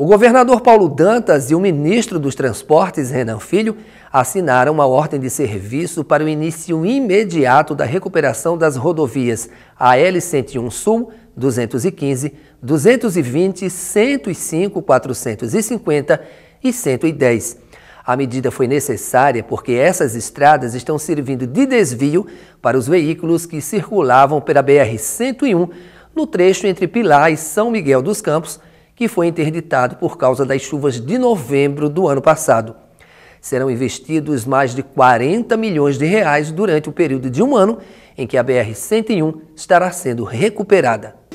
O governador Paulo Dantas e o ministro dos Transportes, Renan Filho, assinaram uma ordem de serviço para o início imediato da recuperação das rodovias AL 101 Sul, 215, 220, 105, 450 e 110. A medida foi necessária porque essas estradas estão servindo de desvio para os veículos que circulavam pela BR-101 no trecho entre Pilar e São Miguel dos Campos que foi interditado por causa das chuvas de novembro do ano passado. Serão investidos mais de 40 milhões de reais durante o período de um ano em que a BR-101 estará sendo recuperada.